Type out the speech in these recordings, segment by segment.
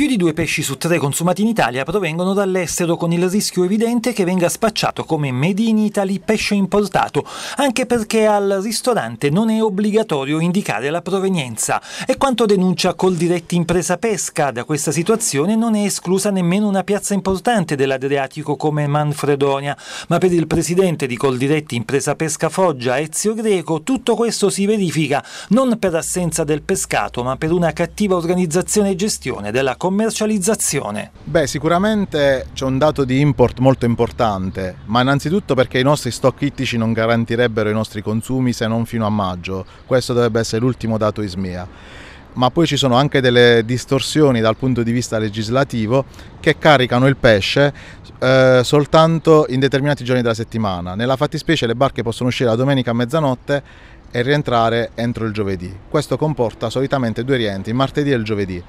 Più di due pesci su tre consumati in Italia provengono dall'estero, con il rischio evidente che venga spacciato come Made in Italy pesce importato, anche perché al ristorante non è obbligatorio indicare la provenienza. E quanto denuncia Coldiretti Impresa Pesca, da questa situazione non è esclusa nemmeno una piazza importante dell'Adriatico come Manfredonia, ma per il presidente di Coldiretti Impresa Pesca Foggia, Ezio Greco, tutto questo si verifica non per assenza del pescato, ma per una cattiva organizzazione e gestione della comunità commercializzazione? Beh, sicuramente c'è un dato di import molto importante, ma innanzitutto perché i nostri stock ittici non garantirebbero i nostri consumi se non fino a maggio. Questo dovrebbe essere l'ultimo dato ISMEA. ma poi ci sono anche delle distorsioni dal punto di vista legislativo che caricano il pesce eh, soltanto in determinati giorni della settimana. Nella fattispecie le barche possono uscire la domenica a mezzanotte e rientrare entro il giovedì. Questo comporta solitamente due rientri, il martedì e il giovedì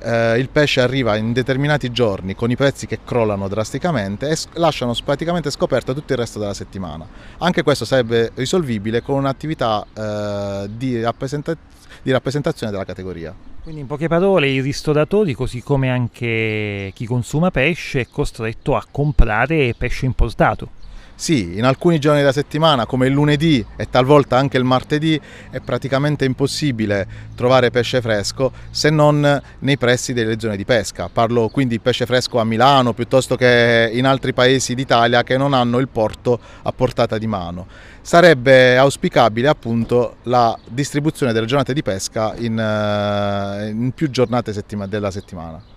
eh, il pesce arriva in determinati giorni con i prezzi che crollano drasticamente e lasciano praticamente scoperto tutto il resto della settimana. Anche questo sarebbe risolvibile con un'attività eh, di, rappresenta- di rappresentazione della categoria. Quindi in poche parole i ristoratori, così come anche chi consuma pesce, è costretto a comprare pesce importato. Sì, in alcuni giorni della settimana, come il lunedì e talvolta anche il martedì, è praticamente impossibile trovare pesce fresco se non nei pressi delle zone di pesca. Parlo quindi di pesce fresco a Milano piuttosto che in altri paesi d'Italia che non hanno il porto a portata di mano. Sarebbe auspicabile appunto la distribuzione delle giornate di pesca in, eh, in più giornate settima della settimana.